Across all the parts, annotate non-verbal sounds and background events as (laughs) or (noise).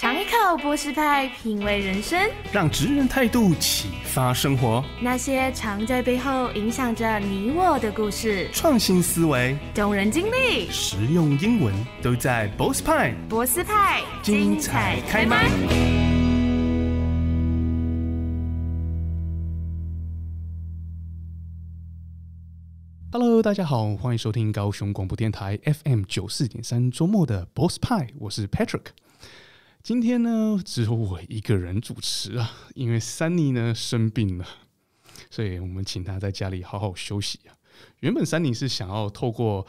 尝一口波斯派，品味人生；让直人态度启发生活。那些藏在背后影响着你我的故事，创新思维，动人经历，实用英文，都在波斯派。波斯派精彩开麦。Hello，大家好，欢迎收听高雄广播电台 FM 九四点三周末的波斯派，我是 Patrick。今天呢，只有我一个人主持啊，因为三妮呢生病了，所以我们请她在家里好好休息啊。原本三妮是想要透过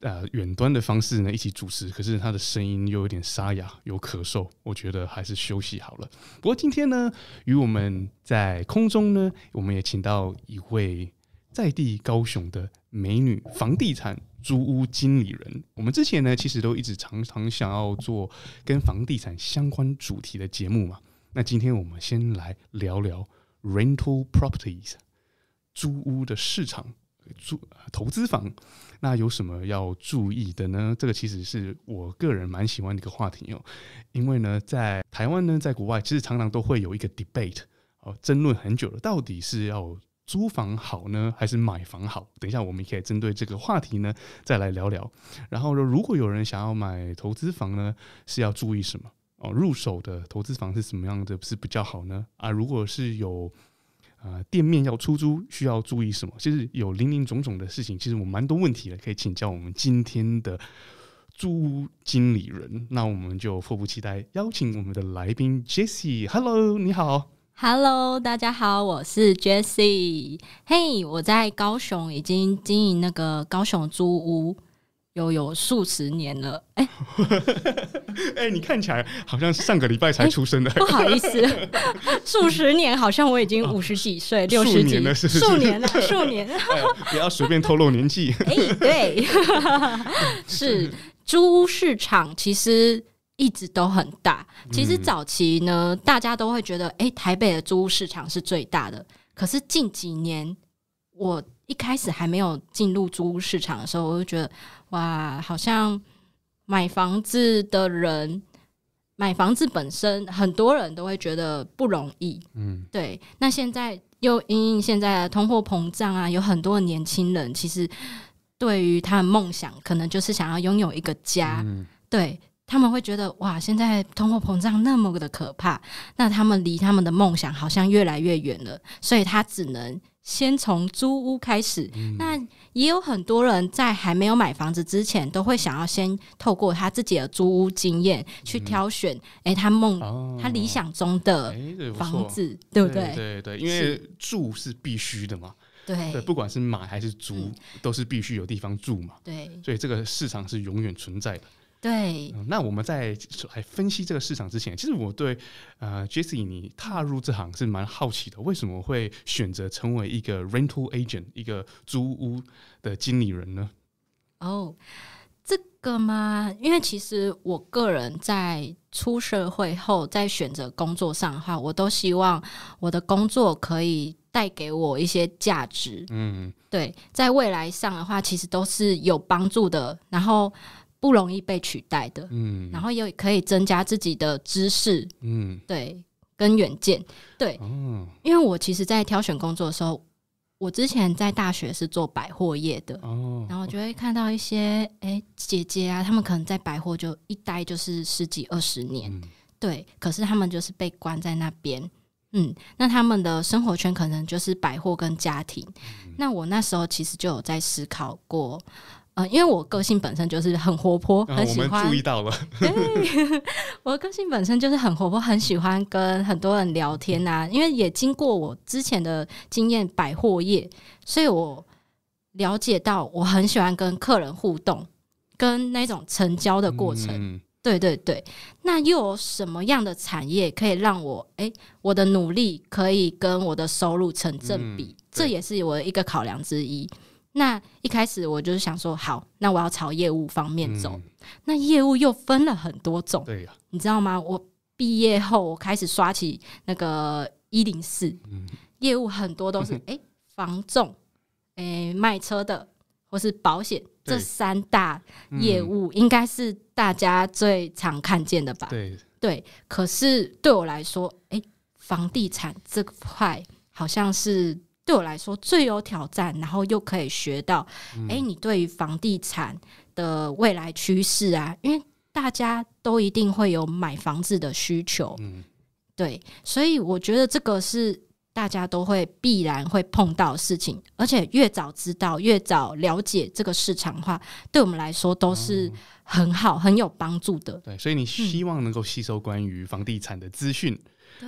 呃远端的方式呢一起主持，可是她的声音又有点沙哑，有咳嗽，我觉得还是休息好了。不过今天呢，与我们在空中呢，我们也请到一位在地高雄的美女房地产。租屋经理人，我们之前呢，其实都一直常常想要做跟房地产相关主题的节目嘛。那今天我们先来聊聊 rental properties，租屋的市场，租投资房，那有什么要注意的呢？这个其实是我个人蛮喜欢的一个话题哦，因为呢，在台湾呢，在国外，其实常常都会有一个 debate，哦，争论很久了，到底是要。租房好呢，还是买房好？等一下，我们可以针对这个话题呢，再来聊聊。然后呢，如果有人想要买投资房呢，是要注意什么？哦，入手的投资房是什么样的是比较好呢？啊，如果是有啊店面要出租，需要注意什么？其实有零零总总的事情，其实我蛮多问题的，可以请教我们今天的租经理人。那我们就迫不及待邀请我们的来宾 Jesse，Hello，你好。Hello，大家好，我是 Jessie。嘿，我在高雄已经经营那个高雄租屋有有数十年了。哎，(laughs) 哎，你看起来好像上个礼拜才出生的。不好意思，(laughs) 数十年，好像我已经五十几岁，六十几了，数年了，数年。(laughs) 了，不要随便透露年纪。哎，对，是租屋市场其实。一直都很大。其实早期呢，大家都会觉得，哎，台北的租屋市场是最大的。可是近几年，我一开始还没有进入租屋市场的时候，我就觉得，哇，好像买房子的人，买房子本身，很多人都会觉得不容易。嗯，对。那现在又因现在通货膨胀啊，有很多年轻人，其实对于他的梦想，可能就是想要拥有一个家。嗯、对。他们会觉得哇，现在通货膨胀那么的可怕，那他们离他们的梦想好像越来越远了，所以他只能先从租屋开始。那也有很多人在还没有买房子之前，都会想要先透过他自己的租屋经验去挑选，哎，他梦他理想中的房子，对不对？对对，因为住是必须的嘛，对，不管是买还是租，都是必须有地方住嘛，对，所以这个市场是永远存在的。对，那我们在来分析这个市场之前，其实我对呃，Jesse，你踏入这行是蛮好奇的，为什么会选择成为一个 rental agent，一个租屋的经理人呢？哦，这个嘛，因为其实我个人在出社会后，在选择工作上的话，我都希望我的工作可以带给我一些价值，嗯，对，在未来上的话，其实都是有帮助的，然后。不容易被取代的，嗯，然后又可以增加自己的知识，嗯，对，跟远见，对，嗯，因为我其实在挑选工作的时候，我之前在大学是做百货业的，哦，然后就会看到一些，哎，姐姐啊，他们可能在百货就一待就是十几二十年，对，可是他们就是被关在那边，嗯，那他们的生活圈可能就是百货跟家庭，那我那时候其实就有在思考过。啊，因为我个性本身就是很活泼，很喜欢。我注意到了。对，(laughs) 我个性本身就是很活泼，很喜欢跟很多人聊天呐。因为也经过我之前的经验百货业，所以我了解到我很喜欢跟客人互动，跟那种成交的过程。嗯。对对对，那又有什么样的产业可以让我哎，我的努力可以跟我的收入成正比？这也是我的一个考量之一。那一开始我就是想说，好，那我要朝业务方面走。那业务又分了很多种，对呀，你知道吗？我毕业后我开始刷起那个一零四，业务很多都是 (laughs) 哎，房仲，哎，卖车的，或是保险这三大业务，应该是大家最常看见的吧？对，对。可是对我来说，哎，房地产这块好像是。对我来说最有挑战，然后又可以学到，哎，你对于房地产的未来趋势啊，因为大家都一定会有买房子的需求，嗯，对，所以我觉得这个是大家都会必然会碰到事情，而且越早知道，越早了解这个市场话，对我们来说都是很好、很有帮助的。对，所以你希望能够吸收关于房地产的资讯。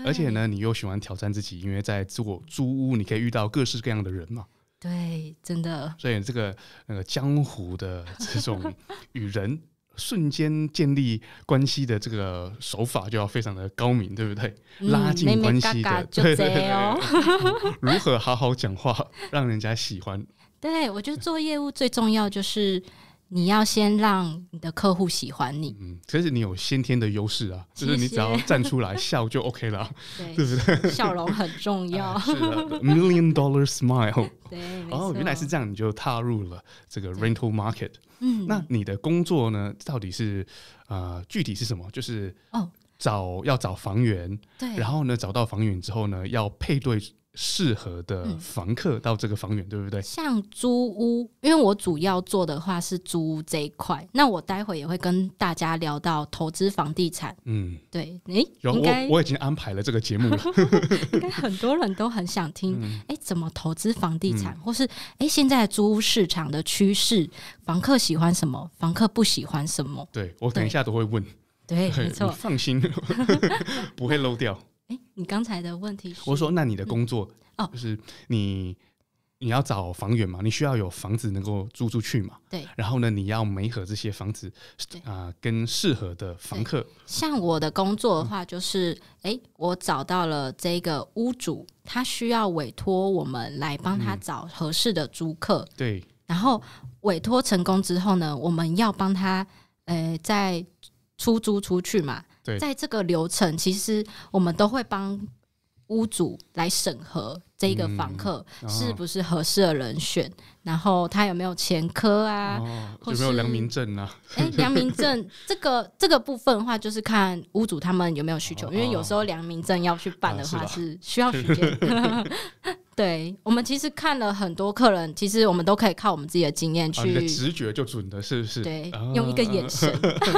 而且呢，你又喜欢挑战自己，因为在做租屋，你可以遇到各式各样的人嘛。对，真的。所以这个那个江湖的这种与人瞬间建立关系的这个手法，就要非常的高明，对不对？拉近关系的，对对对哦。(laughs) 如何好好讲话，让人家喜欢？对我觉得做业务最重要就是。你要先让你的客户喜欢你，嗯，可是你有先天的优势啊，就是你只要站出来笑就 OK 了，(laughs) 对不对？笑容很重要，m i l l i o n Dollar Smile。(laughs) 对，哦，原来是这样，你就踏入了这个 Rental Market。嗯，那你的工作呢，到底是呃，具体是什么？就是哦，找要找房源，对，然后呢，找到房源之后呢，要配对。适合的房客到这个房源，对不对？像租屋，因为我主要做的话是租屋这一块。那我待会也会跟大家聊到投资房地产。嗯，对，诶，应该我已经安排了这个节目，了，(laughs) 应该很多人都很想听。哎，怎么投资房地产？或是哎，现在租屋市场的趋势，房客喜欢什么？房客不喜欢什么？对我等一下都会问。对，没错，(laughs) 放心，(laughs) 不会漏掉。哎，你刚才的问题是？我说，那你的工作哦，就是你你要找房源嘛，你需要有房子能够租出去嘛。对。然后呢，你要媒合这些房子，啊，跟适合的房客。像我的工作的话，就是哎，我找到了这个屋主，他需要委托我们来帮他找合适的租客。对。然后委托成功之后呢，我们要帮他呃再出租出去嘛。在这个流程，其实我们都会帮。屋主来审核这个房客是不是合适的人选，然后他有没有前科啊，有没有良民证啊？哎，良民证 (laughs) 这个这个部分的话，就是看屋主他们有没有需求，因为有时候良民证要去办的话是需要时间。(laughs) 对我们其实看了很多客人，其实我们都可以靠我们自己的经验去直觉就准的，是不是？对，用一个眼神。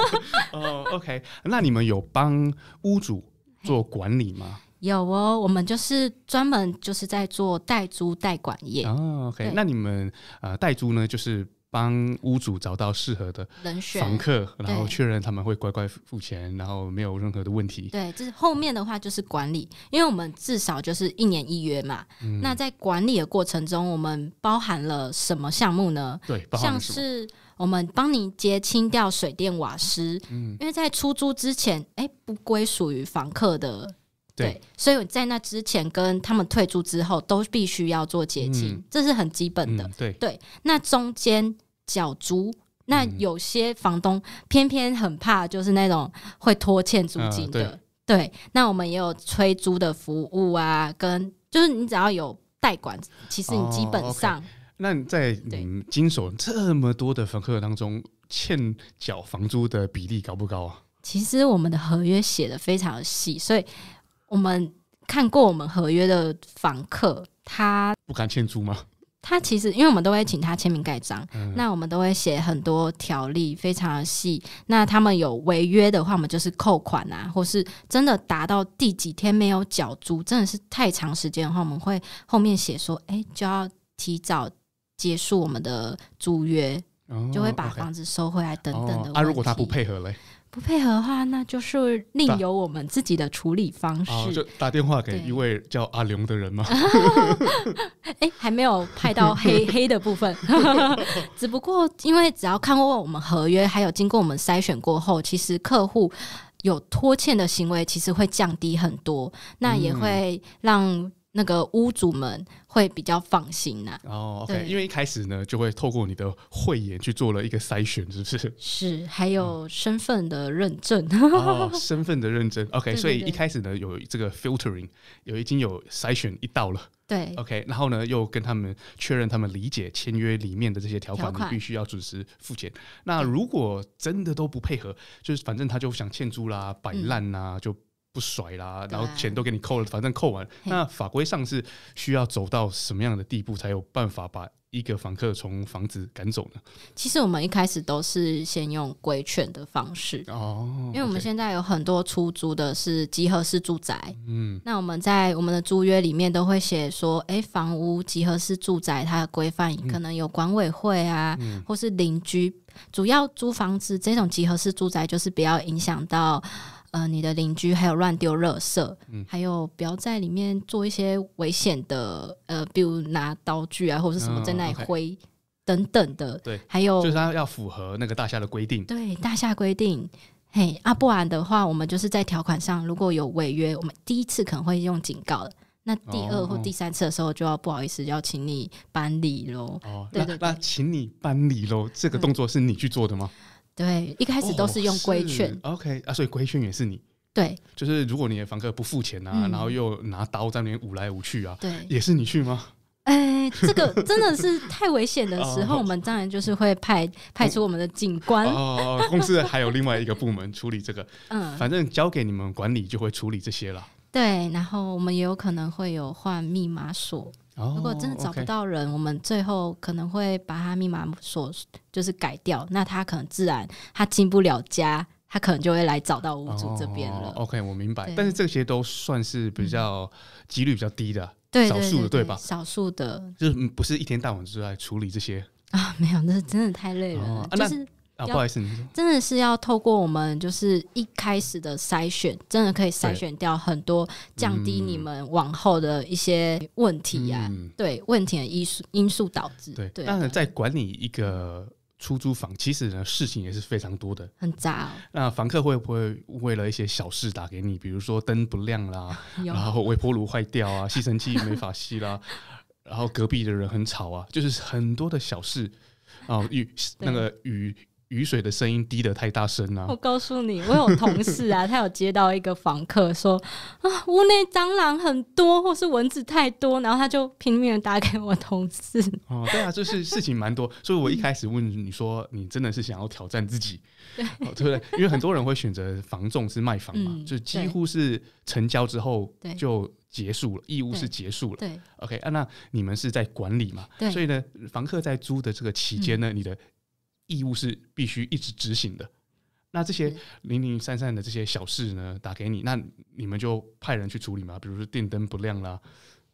(laughs) 哦，OK，那你们有帮屋主做管理吗？有哦，我们就是专门就是在做代租代管业哦。OK，那你们呃代租呢就是帮屋主找到适合的人选房客，然后确认他们会乖乖付钱，然后没有任何的问题。对，这是后面的话就是管理，因为我们至少就是一年一约嘛。那在管理的过程中，我们包含了什么项目呢？对，像是我们帮你结清掉水电瓦斯，因为在出租之前，哎，不归属于房客的。对，所以在那之前跟他们退租之后都必须要做结清，这是很基本的。对，对。那中间缴租，那有些房东偏偏很怕，就是那种会拖欠租金的。对，那我们也有催租的服务啊，跟就是你只要有代管，其实你基本上。那你在你经手这么多的房客当中，欠缴房租的比例高不高啊？其实我们的合约写的非常细，所以。我们看过我们合约的房客，他不敢签租吗？他其实，因为我们都会请他签名盖章，那我们都会写很多条例，非常的细。那他们有违约的话，我们就是扣款啊，或是真的达到第几天没有缴租，真的是太长时间的话，我们会后面写说，哎，就要提早结束我们的租约，就会把房子收回来等等的。那如果他不配合嘞？不配合的话，那就是另有我们自己的处理方式。就打电话给一位叫阿龙的人吗？哎，(laughs) 还没有派到黑 (laughs) 黑的部分。(laughs) 只不过因为只要看过我们合约，还有经过我们筛选过后，其实客户有拖欠的行为，其实会降低很多。那也会让。那个屋主们会比较放心呐。哦，o k 因为一开始呢，就会透过你的慧眼去做了一个筛选，是不是？是，还有身份的认证。(laughs) 哦，身份的认证。OK，所以一开始呢，有这个 filtering，有已经有筛选一道了。对。OK，然后呢，又跟他们确认他们理解签约里面的这些条款，你必须要准时付钱。那如果真的都不配合，就是反正他就想欠租啦、摆烂呐，就。不甩啦，然后钱都给你扣了，反正扣完。那法规上是需要走到什么样的地步，才有办法把一个房客从房子赶走呢？其实我们一开始都是先用规劝的方式哦，因为我们现在有很多出租的是集合式住宅，嗯，那我们在我们的租约里面都会写说，哎，房屋集合式住宅它的规范可能有管委会啊，或是邻居，主要租房子这种集合式住宅就是不要影响到。呃，你的邻居还有乱丢垃圾，还有不要在里面做一些危险的，呃，比如拿刀具啊或者是什么在那里挥等等的。对，还有就是他要符合那个大厦的规定。对，大厦规定，嘿，啊，不然的话，我们就是在条款上如果有违约，我们第一次可能会用警告的。那第二或第三次的时候，就要不好意思要请你搬离喽。哦，对对，那请你搬离喽。这个动作是你去做的吗？对，一开始都是用规劝。OK，啊，所以规劝也是你。对，就是如果你的房客不付钱啊，然后又拿刀在那边舞来舞去啊，对，也是你去吗？哎，这个真的是太危险的时候，(laughs) 我们当然就是会派派出我们的警官。哦，公司还有另外一个部门处理这个。嗯，反正交给你们管理就会处理这些了。对，然后我们也有可能会有换密码锁。如果真的找不到人，我们最后可能会把他密码锁就是改掉，那他可能自然他进不了家，他可能就会来找到屋主这边了。OK，我明白，但是这些都算是比较几率比较低的，对少数的对吧？少数的，就是不是一天到晚就在处理这些啊？没有，那真的太累了，就是。啊，不好意思，真的是要透过我们就是一开始的筛选，真的可以筛选掉很多，降低你们往后的一些问题啊，对问题的因素因素导致。对，当然在管理一个出租房，其实呢事情也是非常多的，很杂。那房客会不会为了一些小事打给你，比如说灯不亮啦，(laughs) 然后微波炉坏掉啊，吸尘器没法吸啦，(laughs) 然后隔壁的人很吵啊，就是很多的小事啊，雨那个雨。雨水的声音低的太大声了。我告诉你，我有同事啊，(laughs) 他有接到一个房客说啊，屋内蟑螂很多，或是蚊子太多，然后他就拼命的打给我同事。哦，对啊，就是事情蛮多，所以我一开始问你说，你真的是想要挑战自己？(laughs) 对，不对？因为很多人会选择房仲是卖房嘛，就几乎是成交之后就结束了，义务是结束了。对，OK 啊，那你们是在管理嘛？对，所以呢，房客在租的这个期间呢，你的。义务是必须一直执行的，那这些零零散散的这些小事呢，打给你，那你们就派人去处理嘛，比如说电灯不亮啦，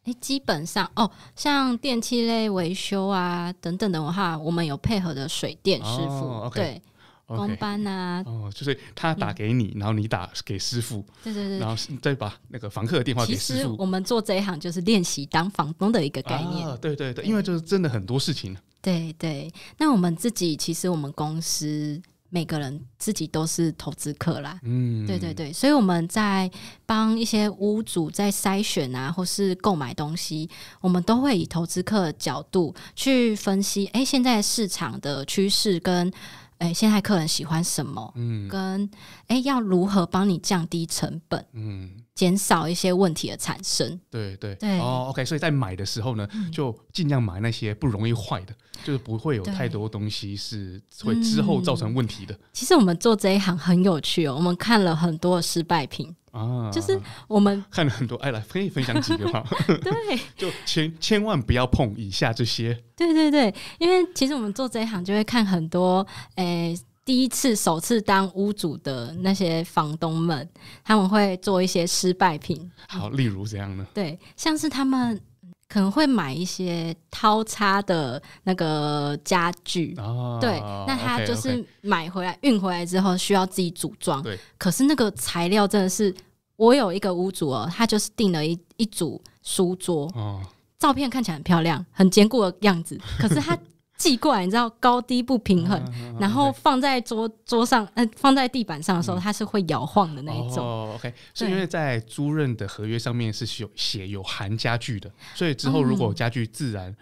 诶，基本上哦，像电器类维修啊等等的话，我们有配合的水电师傅，对。工班呐，哦，就是他打给你，然后你打给师傅，对对对，然后再把那个房客的电话给师傅。我们做这一行就是练习当房东的一个概念，对对对，因为就是真的很多事情。对对，那我们自己其实我们公司每个人自己都是投资客啦，嗯，对对对，所以我们在帮一些屋主在筛选啊，或是购买东西，我们都会以投资客角度去分析，哎，现在市场的趋势跟。哎，现在客人喜欢什么？嗯，跟哎，要如何帮你降低成本？嗯，减少一些问题的产生。对对对。哦，OK，所以在买的时候呢，就尽量买那些不容易坏的，就是不会有太多东西是会之后造成问题的。其实我们做这一行很有趣哦，我们看了很多失败品。啊，就是我们看了很多，哎，来可以分享几个哈？(laughs) 对，(laughs) 就千千万不要碰以下这些。对对对，因为其实我们做这一行就会看很多，诶，第一次首次当屋主的那些房东们，他们会做一些失败品。好，例如怎样呢？对，像是他们可能会买一些掏叉的那个家具。啊。对，那他就是买回来、运回来之后需要自己组装。对。可是那个材料真的是。我有一个屋主哦，他就是订了一一组书桌，照片看起来很漂亮，很坚固的样子。可是他寄过来，你知道高低不平衡，然后放在桌桌上，呃，放在地板上的时候，它是会摇晃的那一种。哦，OK，所以因为在租任的合约上面是有写有含家具的，所以之后如果家具自然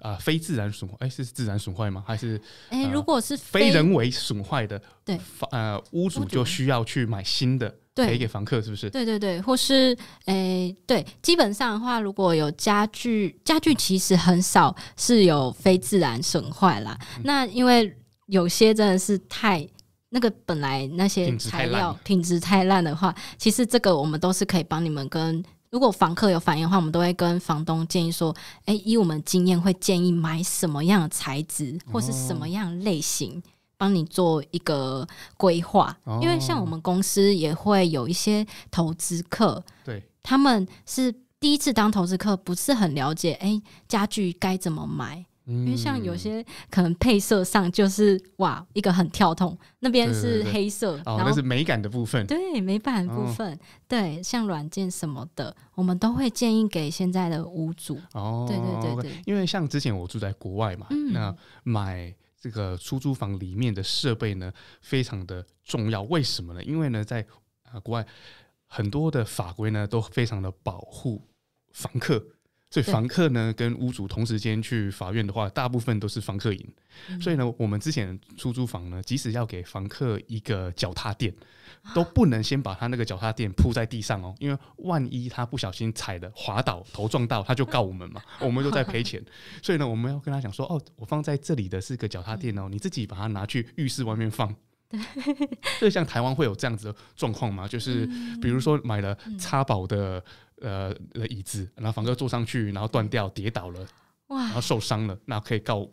啊非自然损，哎，是自然损坏吗？还是哎如果是非人为损坏的，对，呃，屋主就需要去买新的。赔给房客是不是？对对对，或是诶，对，基本上的话，如果有家具，家具其实很少是有非自然损坏啦。那因为有些真的是太那个本来那些材料品质太烂的话，其实这个我们都是可以帮你们跟。如果房客有反应的话，我们都会跟房东建议说，哎，以我们经验会建议买什么样的材质或是什么样类型。帮你做一个规划，因为像我们公司也会有一些投资客，对，他们是第一次当投资客，不是很了解。哎，家具该怎么买？因为像有些可能配色上就是哇，一个很跳痛，那边是黑色，然后是美感的部分，对，美感部分，对，像软件什么的，我们都会建议给现在的屋主。哦，对对对对，因为像之前我住在国外嘛，那买。这个出租房里面的设备呢，非常的重要。为什么呢？因为呢，在啊国外很多的法规呢，都非常的保护房客。所以房客呢跟屋主同时间去法院的话，大部分都是房客赢。所以呢，我们之前出租房呢，即使要给房客一个脚踏垫，都不能先把他那个脚踏垫铺在地上哦，因为万一他不小心踩了滑倒，头撞到，他就告我们嘛，(laughs) 我们就在赔钱。所以呢，我们要跟他讲说，哦，我放在这里的是个脚踏垫哦，你自己把它拿去浴室外面放。对，所 (laughs) 以像台湾会有这样子的状况吗？就是比如说买了插宝的。呃，的椅子，然后房哥坐上去，然后断掉，跌倒了，哇，然后受伤了，那可以告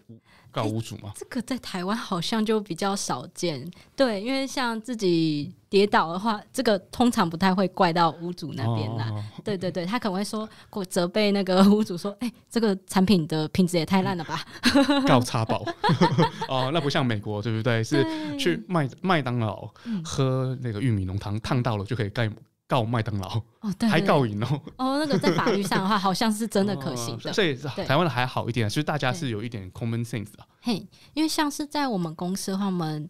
告屋主吗？这个在台湾好像就比较少见，对，因为像自己跌倒的话，这个通常不太会怪到屋主那边啦。对对对，他可能会说我责备那个屋主说，哎，这个产品的品质也太烂了吧，告差保 (laughs) 哦，那不像美国，对不对？是去麦麦当劳喝那个玉米浓汤烫到了就可以盖。告麦当劳，哦，对，还告赢了哦，那个在法律上的话，好像是真的可行的。所以台湾的还好一点，就是大家是有一点 common sense 的。嘿，因为像是在我们公司的话，我们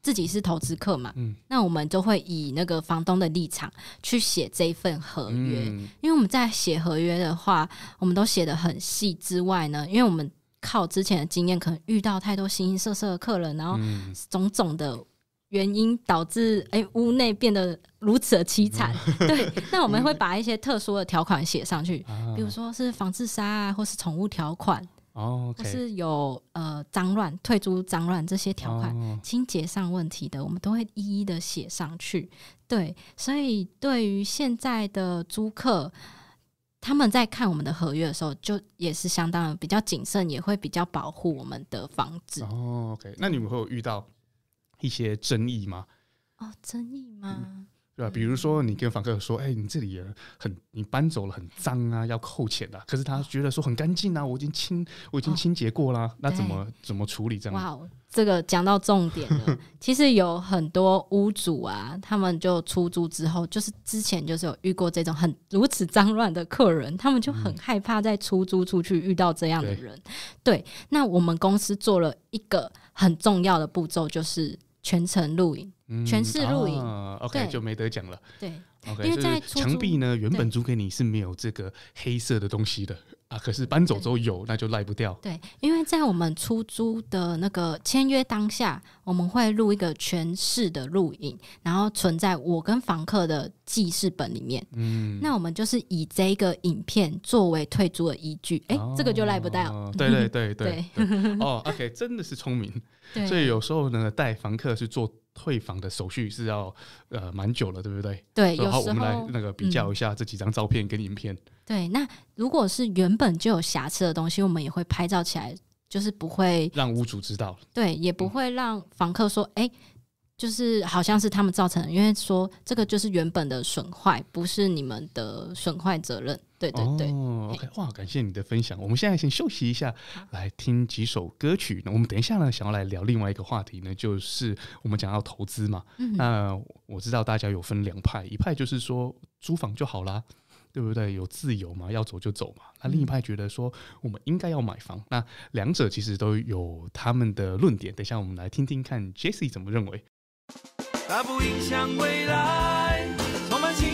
自己是投资客嘛，嗯，那我们就会以那个房东的立场去写这一份合约。因为我们在写合约的话，我们都写的很细之外呢，因为我们靠之前的经验，可能遇到太多形形色色的客人，然后种种的。原因导致哎屋内变得如此的凄惨，(laughs) 对。那我们会把一些特殊的条款写上去，比如说是防治沙啊，或是宠物条款，哦，或是有呃脏乱退租脏乱这些条款，清洁上问题的，我们都会一一的写上去。对，所以对于现在的租客，他们在看我们的合约的时候，就也是相当比较谨慎，也会比较保护我们的房子。哦，OK，那你们会有遇到？一些争议吗？哦，争议吗？对吧？比如说，你跟房客说：“哎，你这里很，你搬走了很脏啊，要扣钱的。”可是他觉得说很干净啊，我已经清，我已经清洁过了，那怎么怎么处理？这样哇，这个讲到重点了。(laughs) 其实有很多屋主啊，他们就出租之后，就是之前就是有遇过这种很如此脏乱的客人，他们就很害怕在出租出去遇到这样的人。对，那我们公司做了一个很重要的步骤，就是。全程影，嗯、全市影、营，OK 就没得讲了。对，OK，因为在墙壁呢，原本租给你是没有这个黑色的东西的。啊！可是搬走之后有，那就赖不掉。对，因为在我们出租的那个签约当下，我们会录一个全市的录影，然后存在我跟房客的记事本里面。嗯，那我们就是以这个影片作为退租的依据。哎，这个就赖不掉。对对对 (laughs) 对。哦，OK，真的是聪明。(laughs) 对，所以有时候呢，带房客去做。退房的手续是要呃蛮久了，对不对？对，然后我们来那个比较一下这几张照片跟影片。对，那如果是原本就有瑕疵的东西，我们也会拍照起来，就是不会让屋主知道。对，也不会让房客说哎。就是好像是他们造成，的，因为说这个就是原本的损坏，不是你们的损坏责任。对对对，哇，感谢你的分享。我们现在先休息一下，来听几首歌曲。那我们等一下呢，想要来聊另外一个话题呢，就是我们讲到投资嘛。那我知道大家有分两派，一派就是说租房就好啦，对不对？有自由嘛，要走就走嘛。那另一派觉得说，我们应该要买房。那两者其实都有他们的论点。等一下我们来听听看，Jesse 怎么认为。它不影响未来，充满希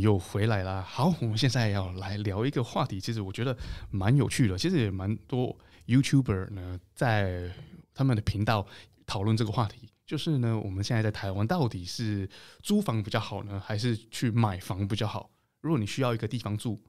又回来了，好，我们现在要来聊一个话题，其实我觉得蛮有趣的，其实也蛮多 YouTuber 呢，在他们的频道讨论这个话题，就是呢，我们现在在台湾到底是租房比较好呢，还是去买房比较好？如果你需要一个地方住，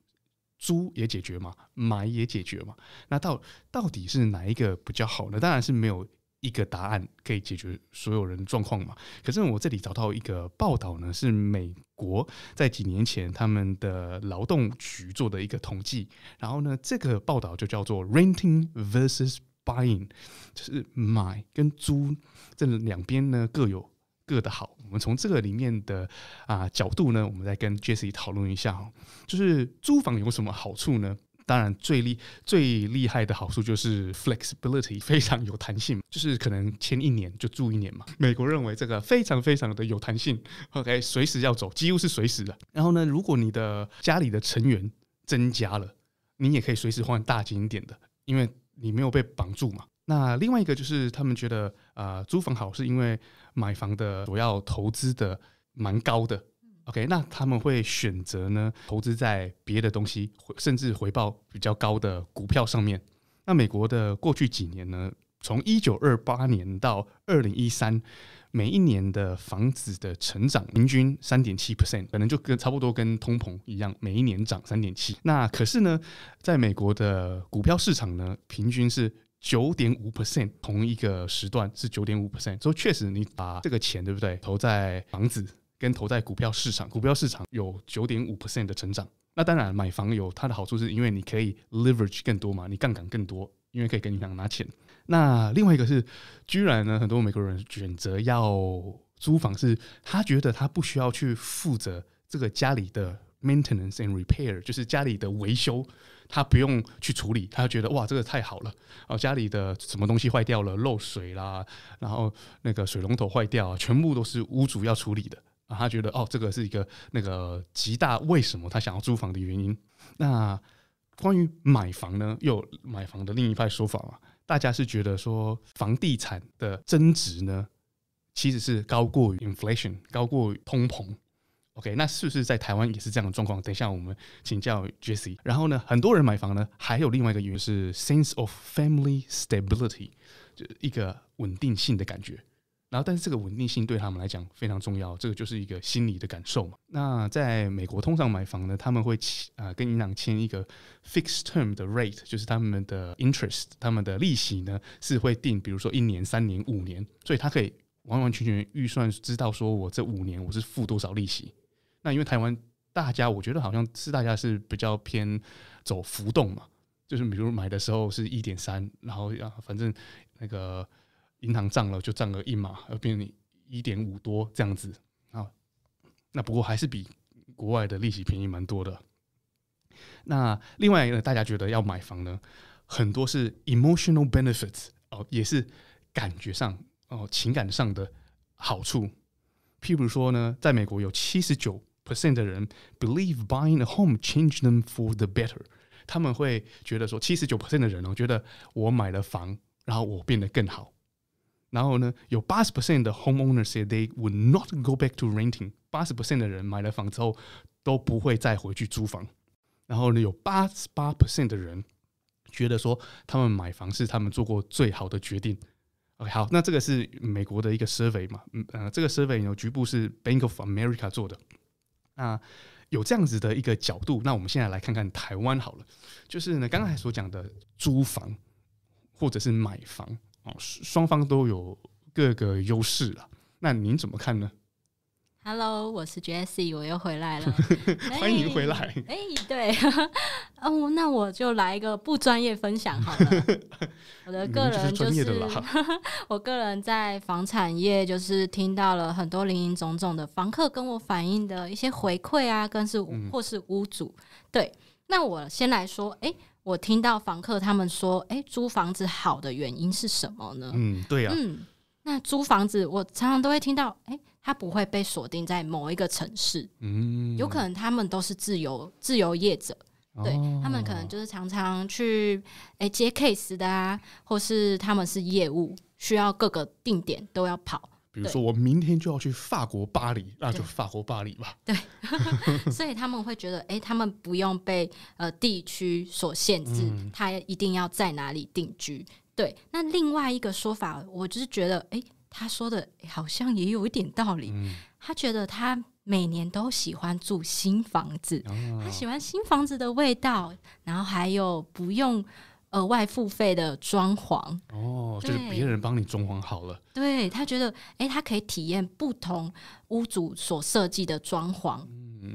租也解决嘛，买也解决嘛，那到到底是哪一个比较好呢？当然是没有。一个答案可以解决所有人的状况嘛？可是我这里找到一个报道呢，是美国在几年前他们的劳动局做的一个统计，然后呢，这个报道就叫做 Renting versus Buying，就是买跟租这两边呢各有各的好。我们从这个里面的啊角度呢，我们再跟 Jessie 讨论一下哈，就是租房有什么好处呢？当然，最厉最厉害的好处就是 flexibility，非常有弹性，就是可能签一年就住一年嘛。美国认为这个非常非常的有弹性，OK，随时要走，几乎是随时的。然后呢，如果你的家里的成员增加了，你也可以随时换大景点的，因为你没有被绑住嘛。那另外一个就是他们觉得，呃，租房好是因为买房的主要投资的蛮高的。OK，那他们会选择呢投资在别的东西，甚至回报比较高的股票上面。那美国的过去几年呢，从一九二八年到二零一三，每一年的房子的成长平均三点七 percent，可能就跟差不多跟通膨一样，每一年涨三点七。那可是呢，在美国的股票市场呢，平均是九点五 percent，同一个时段是九点五 percent。所以确实，你把这个钱，对不对，投在房子。跟投在股票市场，股票市场有九点五 percent 的成长。那当然，买房有它的好处，是因为你可以 leverage 更多嘛，你杠杆更多，因为可以跟你讲拿钱。那另外一个是，居然呢，很多美国人选择要租房，是他觉得他不需要去负责这个家里的 maintenance and repair，就是家里的维修，他不用去处理，他觉得哇，这个太好了哦，家里的什么东西坏掉了，漏水啦，然后那个水龙头坏掉，全部都是屋主要处理的。他觉得哦，这个是一个那个极大为什么他想要租房的原因。那关于买房呢，又买房的另一派说法嘛，大家是觉得说房地产的增值呢，其实是高过 inflation，高过通膨。OK，那是不是在台湾也是这样的状况？等一下我们请教 Jesse。然后呢，很多人买房呢，还有另外一个原因是 sense of family stability，就一个稳定性的感觉。然后，但是这个稳定性对他们来讲非常重要，这个就是一个心理的感受嘛。那在美国通常买房呢，他们会签啊跟银行签一个 fixed term 的 rate，就是他们的 interest，他们的利息呢是会定，比如说一年、三年、五年，所以他可以完完全全预算知道说，我这五年我是付多少利息。那因为台湾大家我觉得好像是大家是比较偏走浮动嘛，就是比如买的时候是一点三，然后要反正那个。银行涨了就涨了一码，而变你一点五多这样子啊。那不过还是比国外的利息便宜蛮多的。那另外呢，大家觉得要买房呢，很多是 emotional benefits 哦，也是感觉上哦情感上的好处。譬如说呢，在美国有七十九 percent 的人 believe buying a home change them for the better，他们会觉得说七十九 percent 的人哦，觉得我买了房，然后我变得更好。然后呢，有八十 percent 的 homeowners 说 they would not go back to renting。八十 percent 的人买了房之后都不会再回去租房。然后呢，有八十八 percent 的人觉得说他们买房是他们做过最好的决定。OK，好，那这个是美国的一个 survey 嘛，呃，这个 survey 呢，局部是 Bank of America 做的。那有这样子的一个角度，那我们现在来看看台湾好了，就是呢，刚才所讲的租房或者是买房。哦，双方都有各个优势啊。那您怎么看呢？Hello，我是 Jessie，我又回来了。(laughs) 欢迎回来。哎，对，(laughs) 哦，那我就来一个不专业分享好了。(laughs) 我的个人就是，我个人在房产业就是听到了很多林林总总的房客跟我反映的一些回馈啊，更是或是屋主。对，那我先来说，哎。我听到房客他们说，哎，租房子好的原因是什么呢？嗯，对呀。嗯，那租房子，我常常都会听到，哎，他不会被锁定在某一个城市。嗯，有可能他们都是自由自由业者，对他们可能就是常常去诶接 case 的啊，或是他们是业务需要各个定点都要跑。比如说，我明天就要去法国巴黎，那就法国巴黎吧。对，(laughs) 所以他们会觉得，哎，他们不用被呃地区所限制，他一定要在哪里定居。对，那另外一个说法，我就是觉得，哎，他说的好像也有一点道理。他觉得他每年都喜欢住新房子，他喜欢新房子的味道，然后还有不用。额外付费的装潢哦，就是别人帮你装潢好了。对他觉得，哎，他可以体验不同屋主所设计的装潢，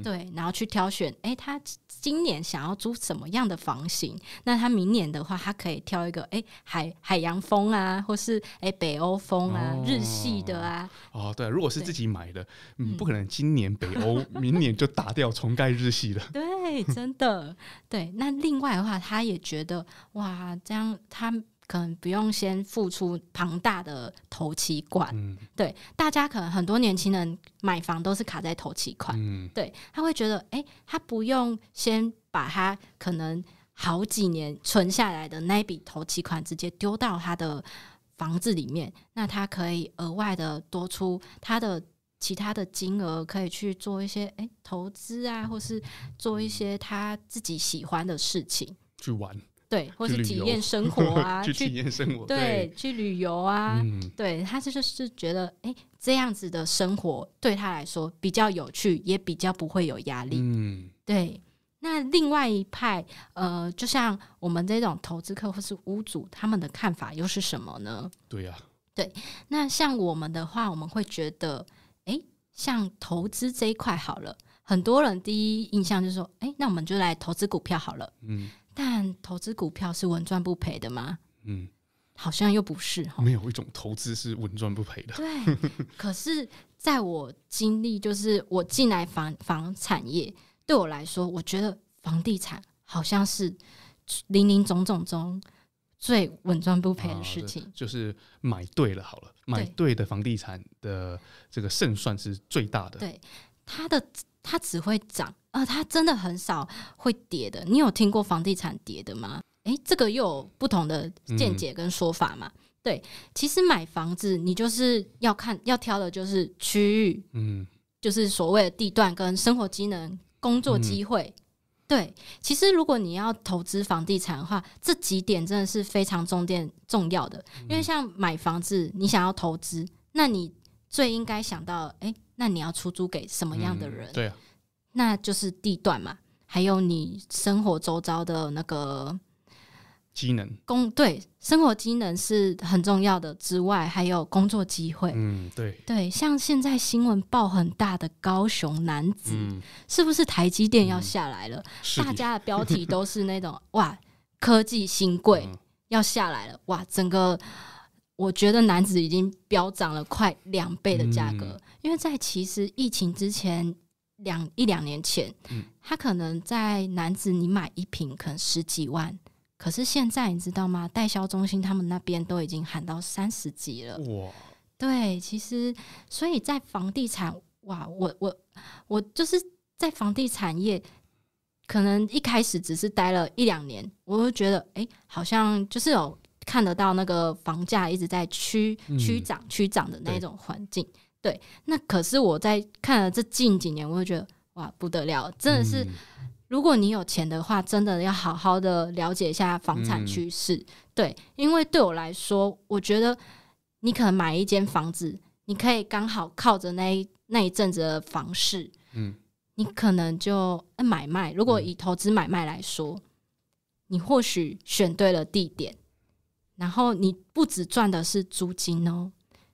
对，然后去挑选，哎，他。今年想要租什么样的房型？那他明年的话，他可以挑一个哎海海洋风啊，或是哎北欧风啊，日系的啊。哦，对，如果是自己买的，嗯，不可能今年北欧，(laughs) 明年就打掉重盖日系了。对，真的。对，那另外的话，他也觉得哇，这样他。可能不用先付出庞大的投期款，对，大家可能很多年轻人买房都是卡在投期款，对，他会觉得，哎，他不用先把他可能好几年存下来的那笔投期款直接丢到他的房子里面，那他可以额外的多出他的其他的金额，可以去做一些哎投资啊，或是做一些他自己喜欢的事情去玩。对，或是体验生活啊，(laughs) 去体验生活，对，去旅游啊，对他就是是觉得，哎，这样子的生活对他来说比较有趣，也比较不会有压力。嗯，对。那另外一派，呃，就像我们这种投资客或是屋主，他们的看法又是什么呢？对呀，对。那像我们的话，我们会觉得，哎，像投资这一块，好了，很多人第一印象就是说，哎，那我们就来投资股票好了。嗯。但投资股票是稳赚不赔的吗？嗯，好像又不是哈。没有一种投资是稳赚不赔的。对，可是在我经历，就是我进来房房产业，对我来说，我觉得房地产好像是林林总总中最稳赚不赔的事情。就是买对了，好了，买对的房地产的这个胜算是最大的。对，它的。它只会涨啊，它真的很少会跌的。你有听过房地产跌的吗？诶，这个又有不同的见解跟说法嘛？对，其实买房子你就是要看要挑的就是区域，嗯，就是所谓的地段跟生活机能、工作机会。对，其实如果你要投资房地产的话，这几点真的是非常重点重要的。因为像买房子，你想要投资，那你。最应该想到，哎，那你要出租给什么样的人？对，那就是地段嘛，还有你生活周遭的那个机能、工对生活机能是很重要的。之外，还有工作机会。嗯，对，对，像现在新闻报很大的高雄男子，是不是台积电要下来了？大家的标题 (laughs) 都是那种哇，科技新贵要下来了，哇，整个。我觉得男子已经飙涨了快两倍的价格，因为在其实疫情之前两一两年前，他可能在男子你买一瓶可能十几万，可是现在你知道吗？代销中心他们那边都已经喊到三十几了。对，其实所以在房地产，哇，我我我就是在房地产业，可能一开始只是待了一两年，我就觉得哎，好像就是有。看得到那个房价一直在区区涨区涨的那种环境，对。那可是我在看了这近几年，我就觉得哇不得了，真的是。如果你有钱的话，真的要好好的了解一下房产趋势，对。因为对我来说，我觉得你可能买一间房子，你可以刚好靠着那一那一阵子的房市，嗯，你可能就买卖。如果以投资买卖来说，你或许选对了地点。然后你不只赚的是租金哦，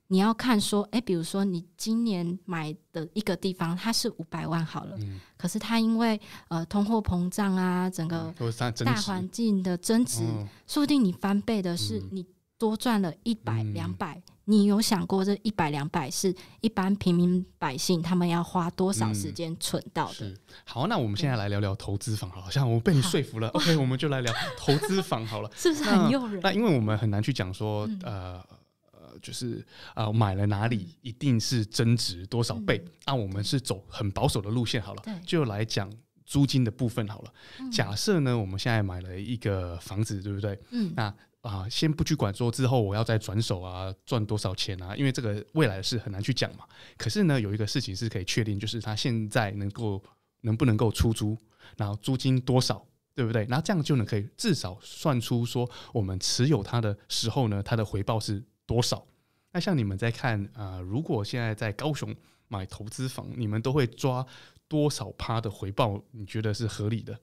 你要看说，哎，比如说你今年买的一个地方，它是五百万好了，可是它因为呃通货膨胀啊，整个大环境的增值，说不定你翻倍的是你多赚了一百两百。你有想过，这一百两百是一般平民百姓他们要花多少时间存到的？好，那我们现在来聊聊投资房。好像我被你说服了。OK，我们就来聊投资房好了。(laughs) 是不是很诱人？那因为我们很难去讲说，呃呃，就是啊，买了哪里一定是增值多少倍。那我们是走很保守的路线好了，就来讲租金的部分好了。假设呢，我们现在买了一个房子，对不对？嗯，那。啊，先不去管说之后我要再转手啊，赚多少钱啊？因为这个未来的事很难去讲嘛。可是呢，有一个事情是可以确定，就是他现在能够能不能够出租，然后租金多少，对不对？然后这样就能可以至少算出说我们持有它的时候呢，它的回报是多少。那像你们在看啊，如果现在在高雄买投资房，你们都会抓多少趴的回报？你觉得是合理的？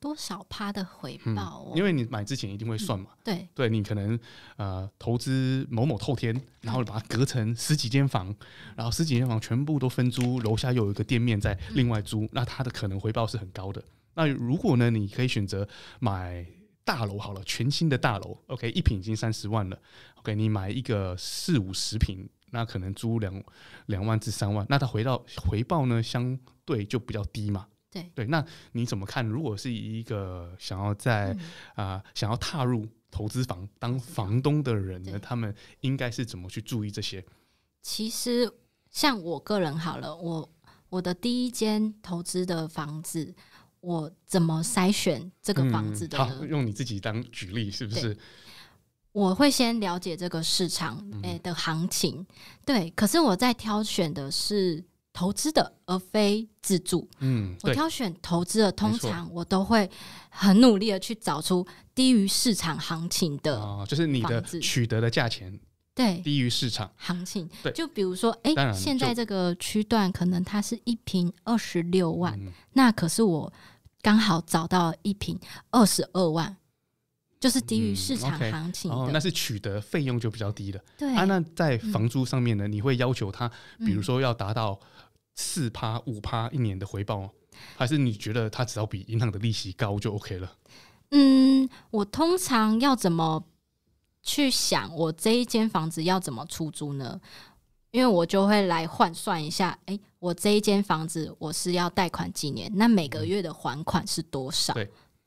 多少趴的回报？因为你买之前一定会算嘛。对，对你可能呃投资某某透天，然后把它隔成十几间房，然后十几间房全部都分租，楼下又有一个店面在另外租，那它的可能回报是很高的。那如果呢，你可以选择买大楼好了，全新的大楼，OK，一平已经三十万了，OK，你买一个四五十平，那可能租两两万至三万，那它回到回报呢，相对就比较低嘛。对对，那你怎么看？如果是一个想要在啊想要踏入投资房当房东的人呢，他们应该是怎么去注意这些？其实像我个人好了，我我的第一间投资的房子，我怎么筛选这个房子的？好，用你自己当举例，是不是？我会先了解这个市场哎的行情，对。可是我在挑选的是。投资的而非自住。嗯，我挑选投资的，通常我都会很努力的去找出低于市场行情的，就是你的取得的价钱对低于市场行情。就比如说，哎，现在这个区段可能它是一平二十六万，那可是我刚好找到一平二十二万，就是低于市场行情那是取得费用就比较低了。对啊，那在房租上面呢，你会要求它，比如说要达到。四趴五趴一年的回报，还是你觉得它只要比银行的利息高就 OK 了？嗯，我通常要怎么去想我这一间房子要怎么出租呢？因为我就会来换算一下，哎，我这一间房子我是要贷款几年，那每个月的还款是多少？